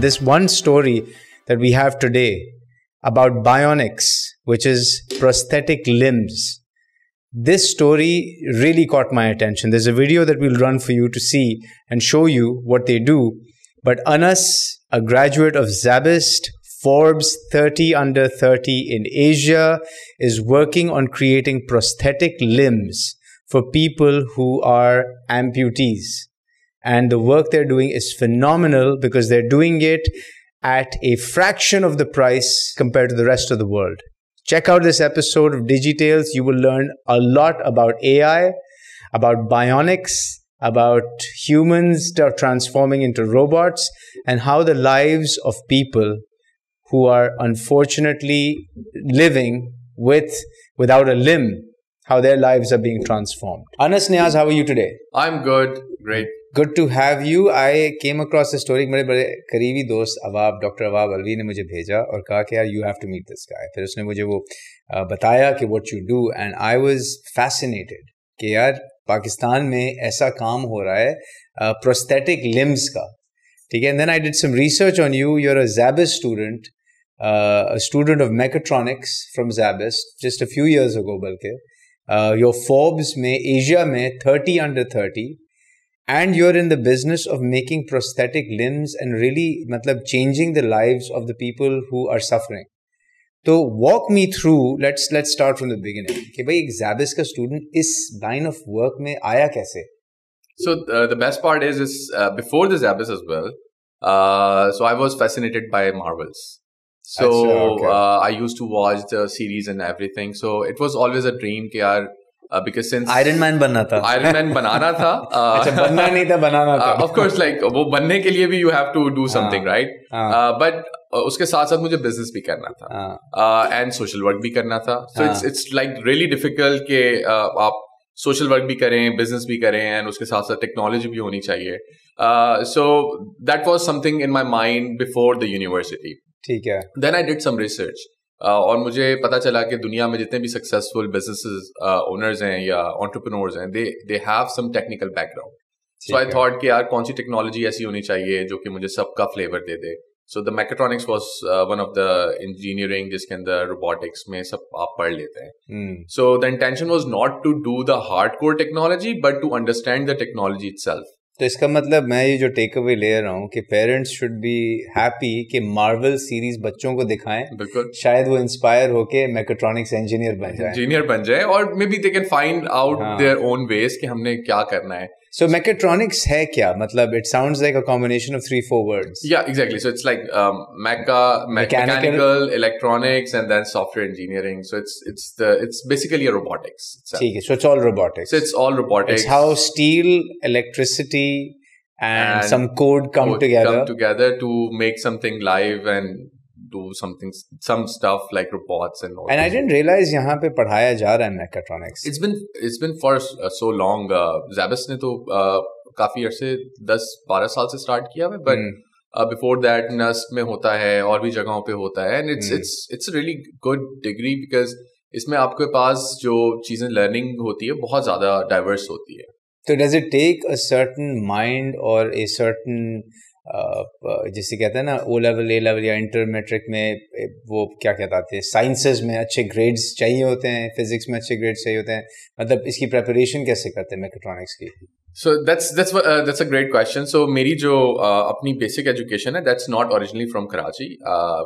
this one story that we have today about bionics, which is prosthetic limbs, this story really caught my attention. There's a video that we'll run for you to see and show you what they do. But Anas, a graduate of Zabist, Forbes 30 under 30 in Asia, is working on creating prosthetic limbs for people who are amputees. And the work they're doing is phenomenal because they're doing it at a fraction of the price compared to the rest of the world. Check out this episode of Digitales. You will learn a lot about AI, about bionics, about humans transforming into robots, and how the lives of people who are unfortunately living with without a limb, how their lives are being transformed. Anas Niaz, how are you today? I'm good. Great. Good to have you I came across a story मेरे बड़े करीबी दोस्त अवाब doctor अवाब Alvi ने मुझे भेजा और कहा कि यार you have to meet this guy फिर उसने मुझे वो बताया कि what you do and I was fascinated कि यार पाकिस्तान में ऐसा काम हो रहा है प्रोस्थेटिक लिम्स का ठीक है and then I did some research on you your a SZABIST student student of mechatronics from SZABIST just a few years ago बल्कि योर फोब्स में एशिया में thirty under thirty and you're in the business of making prosthetic limbs and really matlab, changing the lives of the people who are suffering. So walk me through, let's let's start from the beginning. कि भाई एक Zabis का student इस line of work में आया कैसे? So uh, the best part is, is uh, before the Zabis as well, uh, so I was fascinated by Marvels. So okay. Uh, I used to watch the series and everything. So it was always a dream कि यार because since iron man बनना था iron man बनाना था अच्छा uh, बनना नहीं था बनाना था ऑफ कोर्स लाइक वो बनने के लिए भी you have to do something right but उसके साथ साथ मुझे बिजनेस भी करना था एंड सोशल वर्क भी करना था so it's it's like really difficult के uh, आप सोशल वर्क भी करें बिजनेस भी करें एंड उसके साथ साथ टेक्नोलॉजी भी होनी चाहिए so that was something in my mind before the university ठीक है then I did some research और मुझे पता चला कि दुनिया में जितने भी सक्सेसफुल बिजनेस ओनर्स हैं या ऑन्टरप्रनोर्स हैं they they have some technical background so I thought कि यार कौन सी टेक्नोलॉजी ऐसी होनी चाहिए जो कि मुझे सबका फ्लेवर दे दे so the mechatronics was one of the engineering जिसके अंदर रोबोटिक्स में सब आप पढ़ लेते हैं so the intention was not to do the hard core technology but to understand the technology itself तो इसका मतलब मैं ये जो टेक अवे ले रहा हूँ कि पेरेंट्स शुड बी हैप्पी कि मार्वल सीरीज बच्चों को दिखाएं बिल्कुल शायद वो इंस्पायर होके मैकेट्रॉनिक्स इंजीनियर बन जाए इंजीनियर बन जाए और maybe they can find out their own ways कि हमने क्या करना है So mechatronics hai kya? Matlab, it sounds like a combination of three, four words. Yeah, exactly. So it's like um, mecha, me- mechanical. mechanical. electronics, and then software engineering. So it's it's the it's basically a robotics. So it's all robotics. So it's all robotics. It's how steel, electricity, and, and some code come together. Come together to make something live and do something, some stuff like robots and all. And I didn't realize यहाँ पे पढ़ाया जा रहा है mechatronics. It's been it's been for uh, so long. Uh, Zabis ने तो uh, काफी अरसे 10-12 साल से start किया है, but hmm. Before that NUST में होता है और भी जगहों पे होता है and it's it's it's really good degree because इसमें आपके पास जो चीज़ें लर्निंग होती है बहुत ज़्यादा डाइवर्स होती है तो does it take a certain mind और ए सर्टन जैसे कहते हैं ना ओ लेवल ए लेवल या इंटर मेट्रिक में वो क्या कहते हैं साइंसेज में अच्छे ग्रेड्स चाहिए होते हैं फिजिक्स में अच्छे ग्रेड्स चाहिए होते हैं मतलब इसकी प्रेपरेशन कैसे करते हैं मेकेट्रॉनिक्स की so that's that's that's a great question so मेरी जो uh, अपनी बेसिक एजुकेशन है that's not originally from Karachi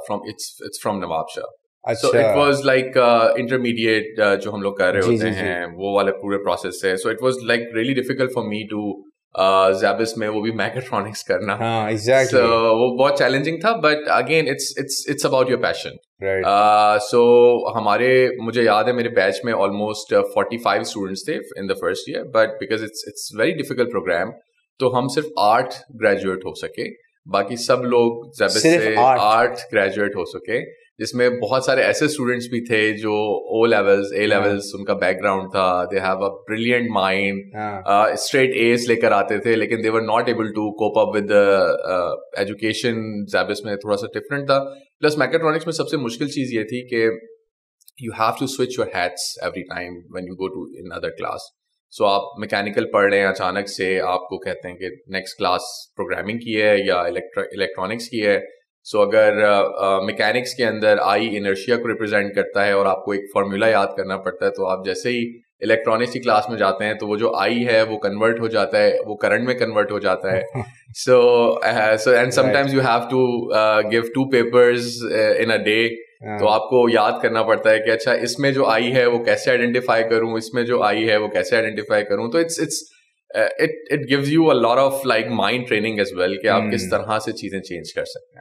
from it's it's from Nawab Shah so it was like intermediate जो हम लोग कर रहे होते हैं वो वाले पूरे प्रोसेस से so it was like really difficult for me to SZABIST में वो भी मैकेट्रॉनिक्स करना हाँ, वो बहुत चैलेंजिंग था but again it's it's it's about your passion so हमारे मुझे याद है मेरे बैच में ऑलमोस्ट फोर्टी फाइव स्टूडेंट्स थे in the first year but because it's it's very difficult program तो हम सिर्फ आर्ट ग्रेजुएट हो सके बाकी सब लोग जेबिस से आर्ट ग्रेजुएट हो सके जिसमें बहुत सारे ऐसे स्टूडेंट्स भी थे जो ओ लेवल्स ए लेवल्स उनका बैकग्राउंड था दे हैव हाँ। A brilliant mind straight A's लेकर आते थे लेकिन they were not able to cope up with education SZABIST में थोड़ा सा डिफरेंट था प्लस मैकेट्रॉनिक्स में सबसे मुश्किल चीज़ ये थी कि you have to switch your hats every time when you go to in other class so आप मैकेनिकल पढ़ रहे हैं अचानक से आपको कहते हैं कि नेक्स्ट क्लास प्रोग्रामिंग की है या इलेक्ट्रॉनिक्स की है सो so, अगर मैकेनिक्स uh, के अंदर आई इनर्शिया को रिप्रेजेंट करता है और आपको एक फॉर्मूला याद करना पड़ता है तो आप जैसे ही इलेक्ट्रॉनिक्स की क्लास में जाते हैं तो वो जो आई है वो कन्वर्ट हो जाता है वो करंट में कन्वर्ट हो जाता है so so and sometimes you have to give two papers in a day तो आपको याद करना पड़ता है कि अच्छा इसमें जो आई है वो कैसे आइडेंटिफाई करूं इसमें जो आई है वो कैसे आइडेंटिफाई करूं तो it's it's it it gives you a lot of like mind training as well कि आप hmm. किस तरह से चीजें चेंज कर सकते हैं